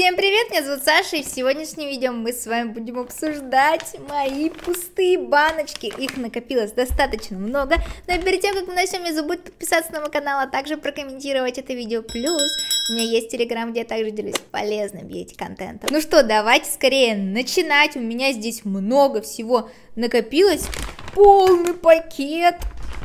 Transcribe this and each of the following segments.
Всем привет, меня зовут Саша, и в сегодняшнем видео мы с вами будем обсуждать мои пустые баночки. Их накопилось достаточно много, но перед тем, как мы начнем, не забудь подписаться на мой канал, а также прокомментировать это видео. Плюс у меня есть телеграм, где я также делюсь полезным бьюти-контентом. Ну что, давайте скорее начинать, у меня здесь много всего накопилось. Полный пакет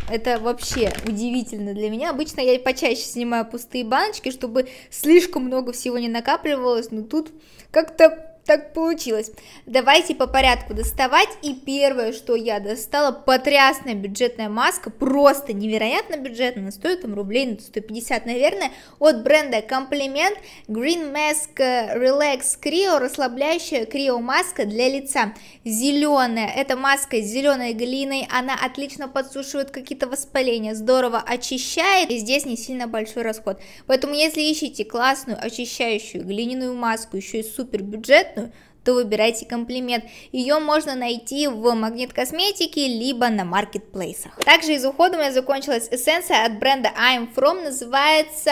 это вообще удивительно для меня. Обычно я почаще снимаю пустые баночки, чтобы слишком много всего не накапливалось, но тут как-то так получилось. Давайте по порядку доставать. И первое, что я достала, потрясная бюджетная маска, просто невероятно бюджетная, стоит там рублей 150, ну, наверное, от бренда Комплимент Green Mask э, Relax Creo, расслабляющая крио маска для лица. Зеленая, это маска с зеленой глиной, она отлично подсушивает какие-то воспаления, здорово очищает, и здесь не сильно большой расход. Поэтому если ищете классную очищающую глиняную маску, еще и супер бюджет, бюджетную, то выбирайте комплимент. Ее можно найти в Магнит Косметике, либо на маркетплейсах. Также из ухода у меня закончилась эссенция от бренда I'm From, называется...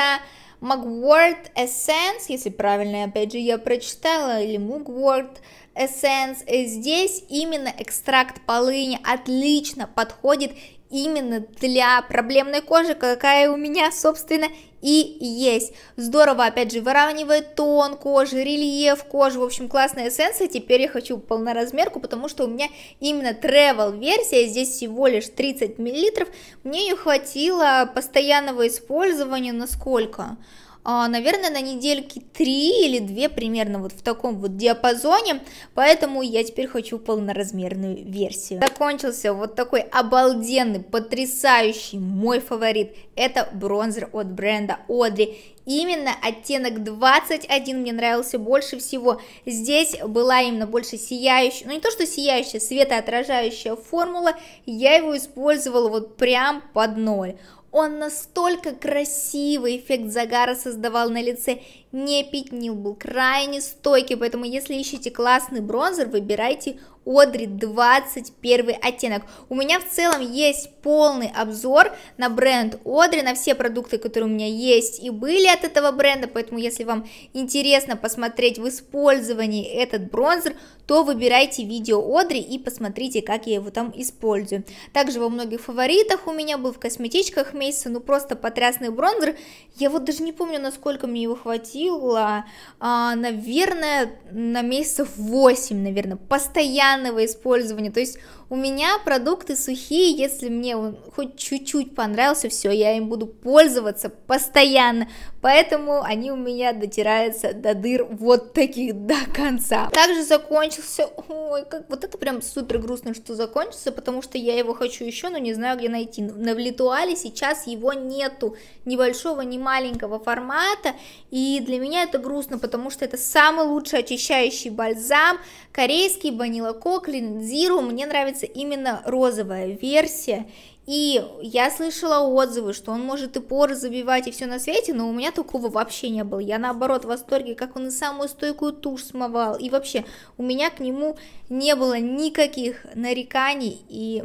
Mugwort Essence, если правильно, опять же, я прочитала, или Mugwort Essence, здесь именно экстракт полыни отлично подходит именно для проблемной кожи, какая у меня, собственно, и есть. Здорово, опять же, выравнивает тон кожи, рельеф кожи, в общем, классная эссенция. Теперь я хочу полноразмерку, потому что у меня именно travel версия, здесь всего лишь 30 мл. Мне ее хватило постоянного использования на сколько? А, наверное, на недельки 3 или 2 примерно вот в таком вот диапазоне, поэтому я теперь хочу полноразмерную версию. Закончился вот такой обалденный, потрясающий мой фаворит, это бронзер от бренда Одри. Именно оттенок 21 мне нравился больше всего. Здесь была именно больше сияющая, ну не то что сияющая, светоотражающая формула. Я его использовала вот прям под ноль. Он настолько красивый эффект загара создавал на лице, не пятнил, был крайне стойкий, поэтому если ищете классный бронзер, выбирайте Одри 21 оттенок. У меня в целом есть полный обзор на бренд Одри, на все продукты, которые у меня есть и были от этого бренда, поэтому если вам интересно посмотреть в использовании этот бронзер, то выбирайте видео Одри и посмотрите, как я его там использую. Также во многих фаворитах у меня был в косметичках месяца, ну просто потрясный бронзер. Я вот даже не помню, насколько мне его хватило, а, наверное, на месяцев 8, наверное, постоянного использования, то есть у меня продукты сухие, если мне он хоть чуть-чуть понравился, все, я им буду пользоваться постоянно, поэтому они у меня дотираются до дыр вот таких до конца. Также закончил закончился. Ой, как вот это прям супер грустно, что закончится, потому что я его хочу еще, но не знаю, где найти. На в Литуале сейчас его нету ни большого, ни маленького формата, и для меня это грустно, потому что это самый лучший очищающий бальзам, корейский, ванилокок, Зиру. мне нравится именно розовая версия, и я слышала отзывы, что он может и поры забивать, и все на свете, но у меня такого вообще не было. Я наоборот в восторге, как он и самую стойкую тушь смывал. И вообще, у меня к нему не было никаких нареканий, и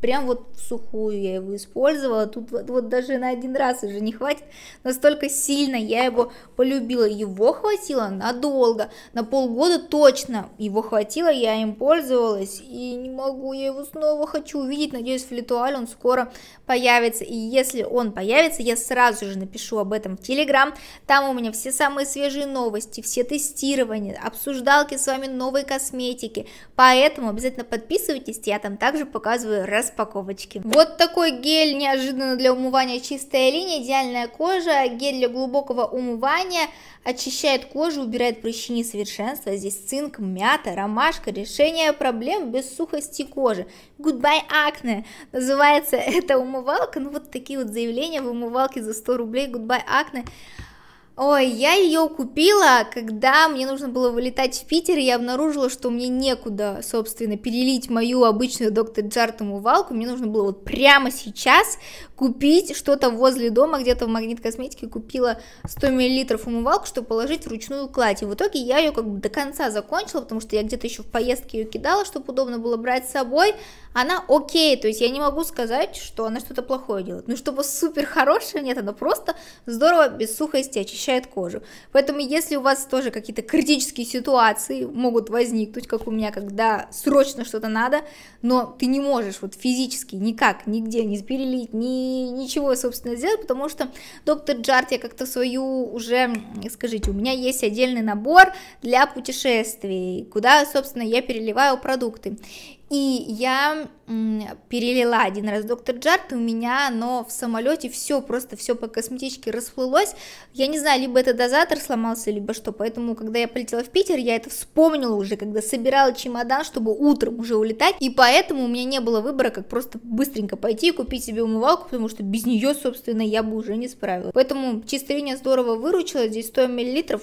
Прям вот в сухую я его использовала. Тут вот, вот даже на один раз уже не хватит. Настолько сильно я его полюбила. Его хватило надолго. На полгода точно его хватило. Я им пользовалась. И не могу. Я его снова хочу увидеть. Надеюсь, в Литуале он скоро появится. И если он появится, я сразу же напишу об этом в Телеграм. Там у меня все самые свежие новости, все тестирования, обсуждалки с вами новой косметики. Поэтому обязательно подписывайтесь. Я там также показываю раз распаковочки. Вот такой гель неожиданно для умывания чистая линия, идеальная кожа, гель для глубокого умывания, очищает кожу, убирает прыщи несовершенства, здесь цинк, мята, ромашка, решение проблем без сухости кожи. Goodbye acne называется эта умывалка, ну вот такие вот заявления в умывалке за 100 рублей, goodbye acne. Ой, я ее купила, когда мне нужно было вылетать в Питер, и я обнаружила, что мне некуда, собственно, перелить мою обычную доктор Джарт валку. мне нужно было вот прямо сейчас купить что-то возле дома, где-то в магнит косметики купила 100 мл умывалку, чтобы положить в ручную кладь, и в итоге я ее как бы до конца закончила, потому что я где-то еще в поездке ее кидала, чтобы удобно было брать с собой, она окей, то есть я не могу сказать, что она что-то плохое делает, ну чтобы супер хорошее, нет, она просто здорово без сухой стечи, защищает кожу. Поэтому если у вас тоже какие-то критические ситуации могут возникнуть, как у меня, когда срочно что-то надо, но ты не можешь вот физически никак, нигде не сберелить, ни, ничего, собственно, сделать, потому что доктор Джарт, я как-то свою уже, скажите, у меня есть отдельный набор для путешествий, куда, собственно, я переливаю продукты. И я перелила один раз доктор Джарт, у меня но в самолете все, просто все по косметичке расплылось. Я не знаю, либо это дозатор сломался, либо что. Поэтому, когда я полетела в Питер, я это вспомнила уже, когда собирала чемодан, чтобы утром уже улетать. И поэтому у меня не было выбора, как просто быстренько пойти и купить себе умывалку, потому что без нее, собственно, я бы уже не справилась. Поэтому чистовение здорово выручила, здесь 100 миллилитров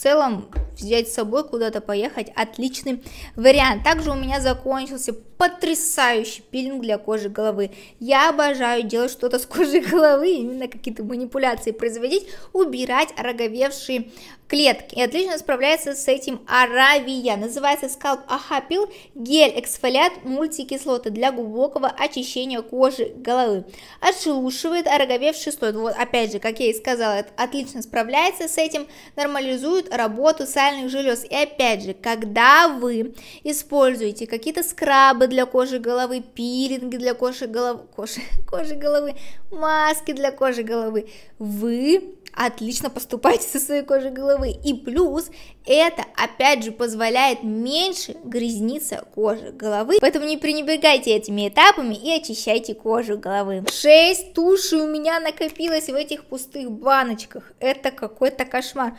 целом взять с собой куда-то поехать отличный вариант. Также у меня закончился потрясающий пилинг для кожи головы. Я обожаю делать что-то с кожей головы, именно какие-то манипуляции производить, убирать роговевшие клетки. И отлично справляется с этим аравия. Называется скалп Ахапил гель эксфолиат мультикислоты для глубокого очищения кожи головы. Отшелушивает ороговевший слой. Вот опять же, как я и сказала, это отлично справляется с этим, нормализует работу сальных желез. И опять же, когда вы используете какие-то скрабы для кожи головы, пилинги для кожи головы, кожи, кожи головы, маски для кожи головы, вы отлично поступаете со своей кожей головы. И плюс это, опять же, позволяет меньше грязниться кожи головы, поэтому не пренебрегайте этими этапами и очищайте кожу головы. 6 туши у меня накопилось в этих пустых баночках, это какой-то кошмар.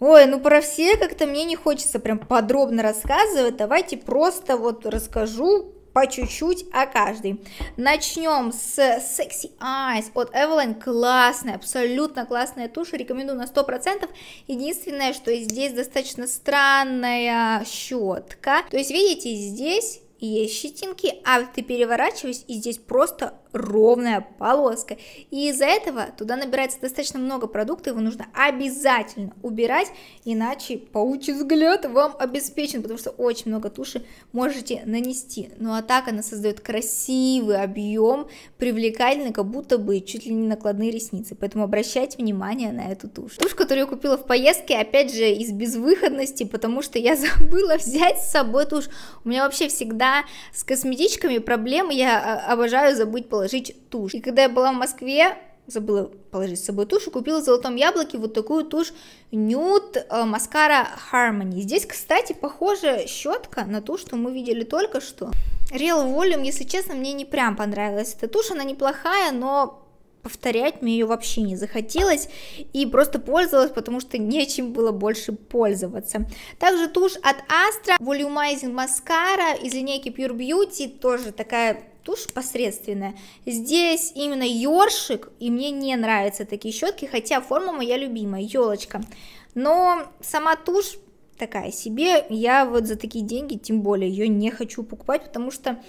Ой, ну про все как-то мне не хочется прям подробно рассказывать, давайте просто вот расскажу, по чуть-чуть о а каждой. Начнем с Sexy Eyes от Evelyn. Классная, абсолютно классная тушь, рекомендую на 100%. Единственное, что здесь достаточно странная щетка. То есть, видите, здесь есть щетинки, а ты переворачиваешь, и здесь просто ровная полоска. И из-за этого туда набирается достаточно много продукта, его нужно обязательно убирать, иначе паучий взгляд вам обеспечен, потому что очень много туши можете нанести. Ну а так она создает красивый объем, привлекательный, как будто бы чуть ли не накладные ресницы. Поэтому обращайте внимание на эту тушь. Тушь, которую я купила в поездке, опять же, из безвыходности, потому что я забыла взять с собой тушь. У меня вообще всегда с косметичками проблемы, я а, обожаю забыть положить положить тушь. И когда я была в Москве, забыла положить с собой тушь, и купила в Золотом Яблоке вот такую тушь Nude Mascara э, Harmony. Здесь, кстати, похожая щетка на ту, что мы видели только что. Real Volume, если честно, мне не прям понравилась эта тушь, она неплохая, но повторять мне ее вообще не захотелось и просто пользовалась, потому что нечем было больше пользоваться. Также тушь от Astra Volumizing Mascara из линейки Pure Beauty, тоже такая тушь посредственная. Здесь именно ёршик, и мне не нравятся такие щетки, хотя форма моя любимая, елочка. Но сама тушь такая себе, я вот за такие деньги, тем более, ее не хочу покупать, потому что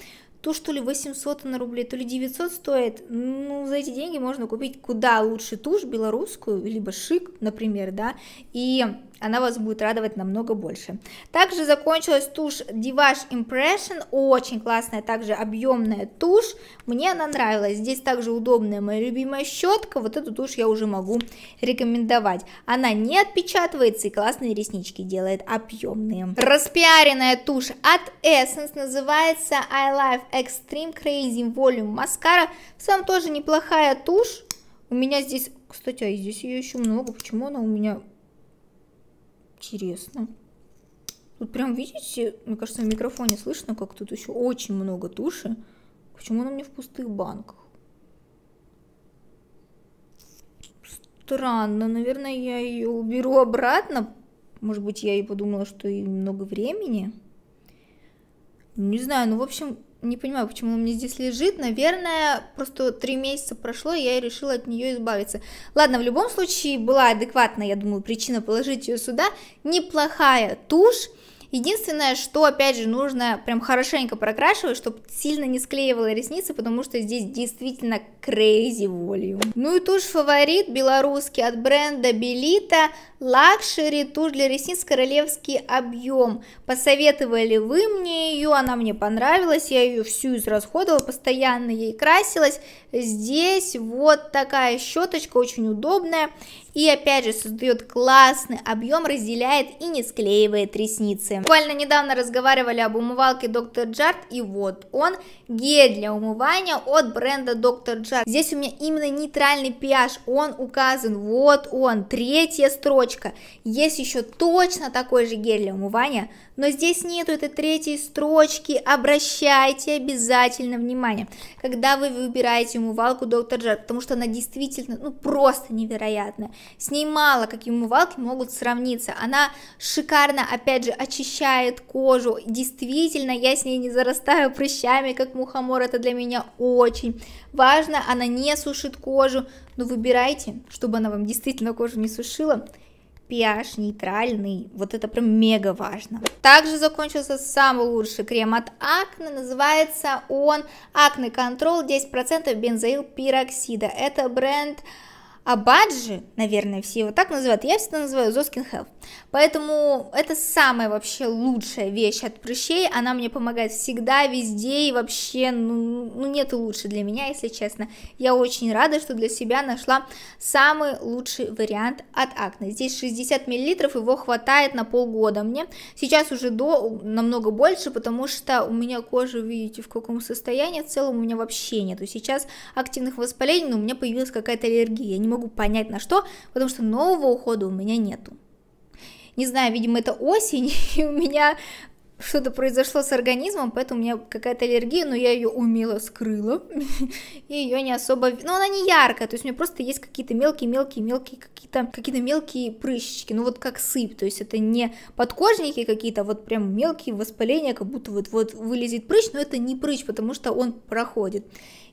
тушь то ли 800 на рублей, то ли 900 стоит, ну, за эти деньги можно купить куда лучше тушь белорусскую, либо шик, например, да, и она вас будет радовать намного больше. Также закончилась тушь Divash Impression, очень классная, также объемная тушь, мне она нравилась, здесь также удобная моя любимая щетка, вот эту тушь я уже могу рекомендовать. Она не отпечатывается и классные реснички делает объемные. Распиаренная тушь от Essence, называется I Life Extreme Crazy Volume Mascara, в целом тоже неплохая тушь, у меня здесь, кстати, а здесь ее еще много, почему она у меня Интересно. Тут прям, видите, мне кажется, на микрофоне слышно, как тут еще очень много туши. Почему она мне в пустых банках? Странно. Наверное, я ее уберу обратно. Может быть, я и подумала, что и много времени. Не знаю, ну, в общем, не понимаю, почему он мне здесь лежит. Наверное, просто три месяца прошло, и я решила от нее избавиться. Ладно, в любом случае, была адекватная, я думаю, причина положить ее сюда. Неплохая тушь, Единственное, что, опять же, нужно прям хорошенько прокрашивать, чтобы сильно не склеивала ресницы, потому что здесь действительно crazy volume. Ну и тушь фаворит белорусский от бренда Белита, лакшери, тушь для ресниц королевский объем. Посоветовали вы мне ее, она мне понравилась, я ее всю израсходовала, постоянно ей красилась. Здесь вот такая щеточка, очень удобная и опять же создает классный объем, разделяет и не склеивает ресницы. Буквально недавно разговаривали об умывалке Доктор Джарт и вот он, гель для умывания от бренда Доктор Джарт. Здесь у меня именно нейтральный pH, он указан, вот он, третья строчка. Есть еще точно такой же гель для умывания, но здесь нету этой третьей строчки, обращайте обязательно внимание, когда вы выбираете умывалку Доктор Джарт, потому что она действительно, ну просто невероятная. С ней мало какие умывалки могут сравниться. Она шикарно, опять же, очищает кожу. Действительно, я с ней не зарастаю прыщами, как мухомор. Это для меня очень важно. Она не сушит кожу. Но выбирайте, чтобы она вам действительно кожу не сушила pH нейтральный. Вот это прям мега важно. Также закончился самый лучший крем от Акне. Называется он Acne Control 10% бензоил пироксида. Это бренд а Баджи, наверное, все его так называют, я всегда называю Зоскин Хелп. Поэтому это самая вообще лучшая вещь от прыщей, она мне помогает всегда, везде и вообще, ну, ну нет лучше для меня, если честно. Я очень рада, что для себя нашла самый лучший вариант от акне. Здесь 60 мл, его хватает на полгода мне. Сейчас уже до намного больше, потому что у меня кожа, видите, в каком состоянии, в целом у меня вообще нету. Сейчас активных воспалений, но у меня появилась какая-то аллергия, я не могу понять на что, потому что нового ухода у меня нету. Не знаю, видимо, это осень, и у меня что-то произошло с организмом, поэтому у меня какая-то аллергия, но я ее умело скрыла, и ее не особо... Ну, она не яркая, то есть у меня просто есть какие-то мелкие-мелкие-мелкие какие-то какие то мелкие прыщики, ну вот как сыпь, то есть это не подкожники какие-то, а вот прям мелкие воспаления, как будто вот-вот вылезет прыщ, но это не прыщ, потому что он проходит.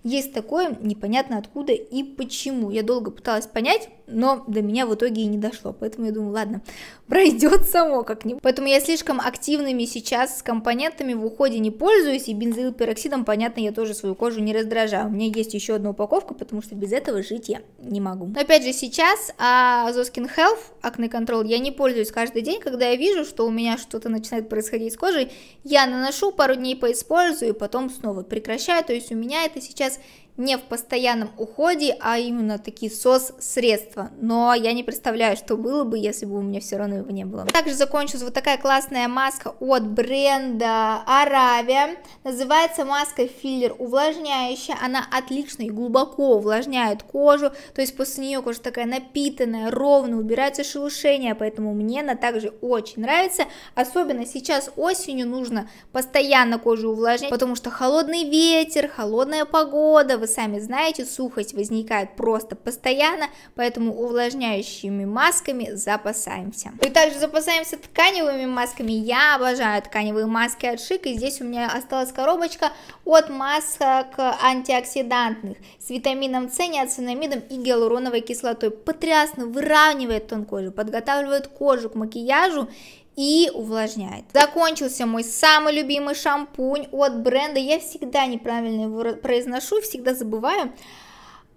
Есть такое, непонятно откуда и почему. Я долго пыталась понять, но до меня в итоге и не дошло. Поэтому я думаю, ладно, пройдет само как-нибудь. Поэтому я слишком активными сейчас с компонентами в уходе не пользуюсь, и бензилпероксидом, понятно, я тоже свою кожу не раздражаю. У меня есть еще одна упаковка, потому что без этого жить я не могу. Но опять же, сейчас а, Zoskin Health, акне контроль, я не пользуюсь каждый день, когда я вижу, что у меня что-то начинает происходить с кожей, я наношу, пару дней поиспользую, и потом снова прекращаю, то есть у меня это сейчас Entonces, не в постоянном уходе, а именно такие сос-средства. Но я не представляю, что было бы, если бы у меня все равно его не было. Также закончилась вот такая классная маска от бренда Аравия. Называется маска филлер увлажняющая. Она отлично и глубоко увлажняет кожу. То есть после нее кожа такая напитанная, ровно, убираются шелушения. Поэтому мне она также очень нравится. Особенно сейчас осенью нужно постоянно кожу увлажнять, потому что холодный ветер, холодная погода, вы сами знаете, сухость возникает просто постоянно, поэтому увлажняющими масками запасаемся. И также запасаемся тканевыми масками. Я обожаю тканевые маски от Шик, и здесь у меня осталась коробочка от масок антиоксидантных с витамином С, неоцинамидом и гиалуроновой кислотой. Потрясно выравнивает тон кожи, подготавливает кожу к макияжу и увлажняет. Закончился мой самый любимый шампунь от бренда. Я всегда неправильно его произношу, всегда забываю.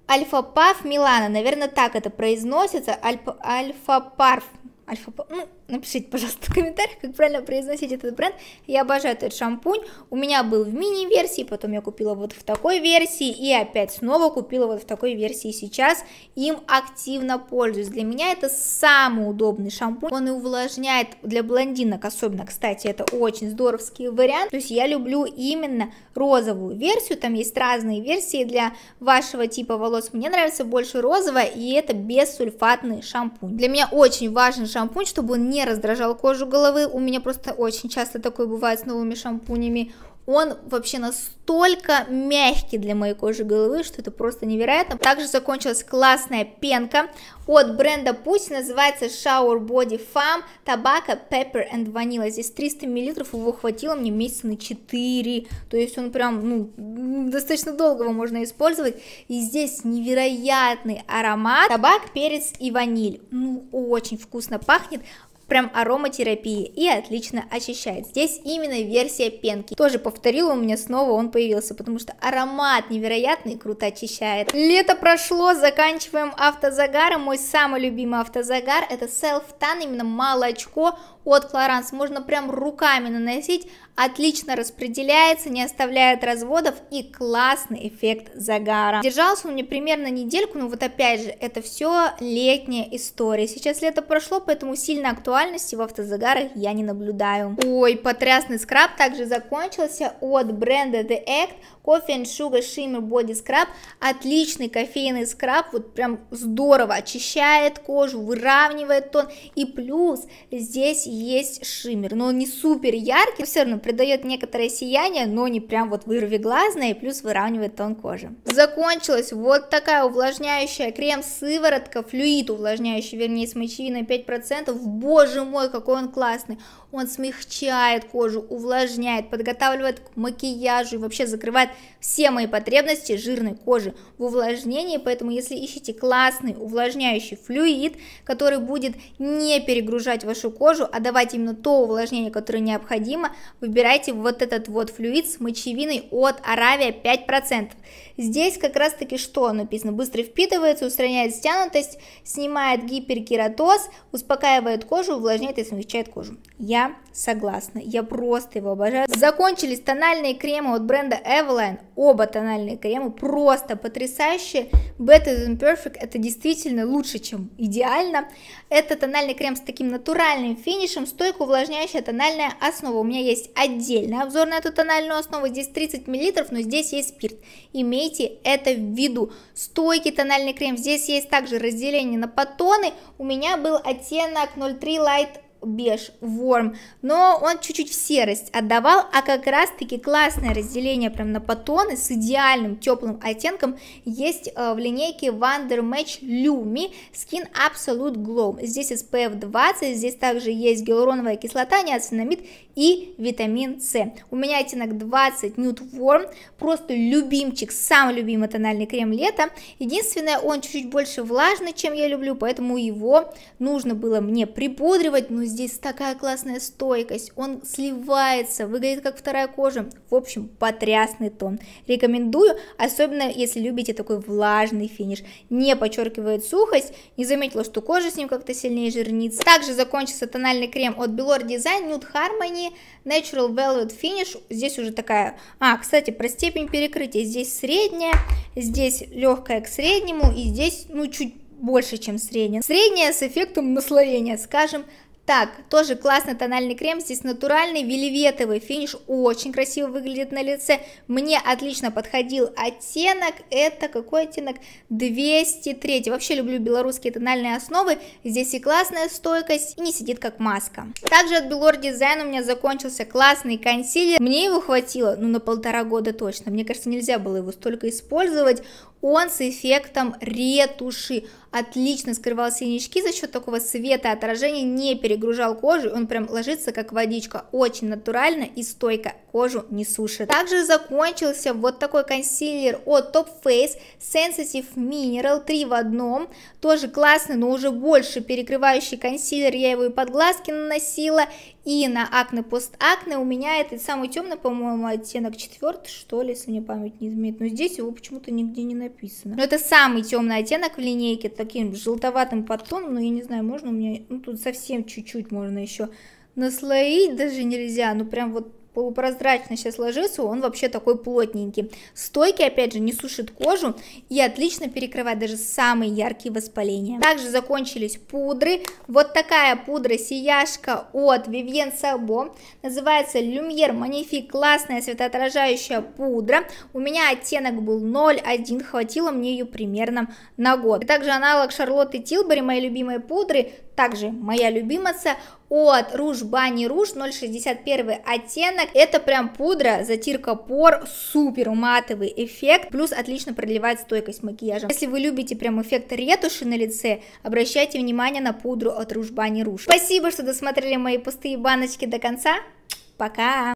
Альфа-Паф Милана, наверное, так это произносится. Альфа-Парф. Альфа, Парф. Ну, Напишите, пожалуйста, в комментариях, как правильно произносить этот бренд. Я обожаю этот шампунь. У меня был в мини-версии, потом я купила вот в такой версии и опять снова купила вот в такой версии сейчас. Им активно пользуюсь. Для меня это самый удобный шампунь. Он и увлажняет для блондинок особенно, кстати, это очень здоровский вариант. То есть я люблю именно розовую версию. Там есть разные версии для вашего типа волос. Мне нравится больше розовая, и это бессульфатный шампунь. Для меня очень важен шампунь, чтобы он не не раздражал кожу головы, у меня просто очень часто такое бывает с новыми шампунями, он вообще настолько мягкий для моей кожи головы, что это просто невероятно. Также закончилась классная пенка от бренда Пусть, называется Shower Body Farm Табака, Pepper and Vanilla. Здесь 300 мл, его хватило мне месяца на 4, то есть он прям, ну, достаточно долго его можно использовать. И здесь невероятный аромат, табак, перец и ваниль. Ну, очень вкусно пахнет, прям ароматерапии и отлично очищает. Здесь именно версия пенки. Тоже повторила, у меня снова он появился, потому что аромат невероятный, круто очищает. Лето прошло, заканчиваем автозагаром. Мой самый любимый автозагар это Self Tan, именно молочко от Клоранс можно прям руками наносить, отлично распределяется, не оставляет разводов и классный эффект загара. Держался он мне примерно недельку, но вот опять же, это все летняя история. Сейчас лето прошло, поэтому сильной актуальности в автозагарах я не наблюдаю. Ой, потрясный скраб также закончился от бренда The Act, Coffee and Sugar Shimmer Body Scrub, отличный кофейный скраб, вот прям здорово очищает кожу, выравнивает тон, и плюс здесь есть шиммер, но он не супер яркий, но все равно придает некоторое сияние, но не прям вот вырвиглазное, и плюс выравнивает тон кожи. Закончилась вот такая увлажняющая крем-сыворотка, флюид увлажняющий, вернее, с мочевиной 5%. Боже мой, какой он классный! Он смягчает кожу, увлажняет, подготавливает к макияжу и вообще закрывает все мои потребности жирной кожи в увлажнении, поэтому если ищете классный увлажняющий флюид, который будет не перегружать вашу кожу, а давайте именно то увлажнение, которое необходимо, выбирайте вот этот вот флюид с мочевиной от Аравия 5%. Здесь как раз таки что написано? Быстро впитывается, устраняет стянутость, снимает гиперкератоз, успокаивает кожу, увлажняет и смягчает кожу. Я согласна, я просто его обожаю. Закончились тональные кремы от бренда Eveline, оба тональные крема просто потрясающие. Better Than Perfect это действительно лучше, чем идеально. Это тональный крем с таким натуральным финишем, Запишем стойку увлажняющая тональная основа. У меня есть отдельный обзор на эту тональную основу. Здесь 30 мл, но здесь есть спирт. Имейте это в виду. Стойкий тональный крем. Здесь есть также разделение на потоны. У меня был оттенок 03 Light беж, ворм, но он чуть-чуть в серость отдавал, а как раз-таки классное разделение прям на потоны с идеальным теплым оттенком есть э, в линейке Wonder Match Lumi Skin Absolute Glow. Здесь SPF 20, здесь также есть гиалуроновая кислота, неоцинамид и витамин С. У меня оттенок 20 Nude Warm, просто любимчик, самый любимый тональный крем лета. Единственное, он чуть-чуть больше влажный, чем я люблю, поэтому его нужно было мне припудривать, но здесь здесь такая классная стойкость, он сливается, выглядит как вторая кожа. В общем, потрясный тон. Рекомендую, особенно если любите такой влажный финиш. Не подчеркивает сухость, не заметила, что кожа с ним как-то сильнее жирнится. Также закончился тональный крем от Белор Design Nude Harmony Natural Velvet Finish. Здесь уже такая... А, кстати, про степень перекрытия. Здесь средняя, здесь легкая к среднему и здесь, ну, чуть больше, чем средняя. Средняя с эффектом наслоения, скажем, так, тоже классный тональный крем, здесь натуральный вельветовый финиш, очень красиво выглядит на лице. Мне отлично подходил оттенок, это какой оттенок? 203. Вообще люблю белорусские тональные основы, здесь и классная стойкость, и не сидит как маска. Также от Белор Дизайн у меня закончился классный консилер, мне его хватило, ну на полтора года точно, мне кажется нельзя было его столько использовать, он с эффектом ретуши отлично скрывал синячки за счет такого света отражения, не перегружал кожу, он прям ложится как водичка, очень натурально и стойко кожу не сушит. Также закончился вот такой консилер от Top Face Sensitive Mineral 3 в одном, тоже классный, но уже больше перекрывающий консилер, я его и под глазки наносила, и на акне постакне, у меня этот самый темный, по-моему, оттенок четвертый, что ли, если мне память не изменит. Но здесь его почему-то нигде не написано. Но это самый темный оттенок в линейке, таким желтоватым подтоном, но я не знаю, можно у меня, ну тут совсем чуть-чуть можно еще наслоить даже нельзя, ну прям вот полупрозрачно сейчас ложился, он вообще такой плотненький. Стойкий, опять же, не сушит кожу и отлично перекрывает даже самые яркие воспаления. Также закончились пудры. Вот такая пудра сияшка от Vivienne Sabo. Называется Lumiere Magnifique. Классная светоотражающая пудра. У меня оттенок был 0,1, хватило мне ее примерно на год. И также аналог Шарлотты Тилбери, моей любимой пудры, также моя любимица от Rouge Bunny Rouge 061 оттенок. Это прям пудра, затирка пор, супер матовый эффект, плюс отлично продлевает стойкость макияжа. Если вы любите прям эффект ретуши на лице, обращайте внимание на пудру от Rouge Bunny Rouge. Спасибо, что досмотрели мои пустые баночки до конца. Пока!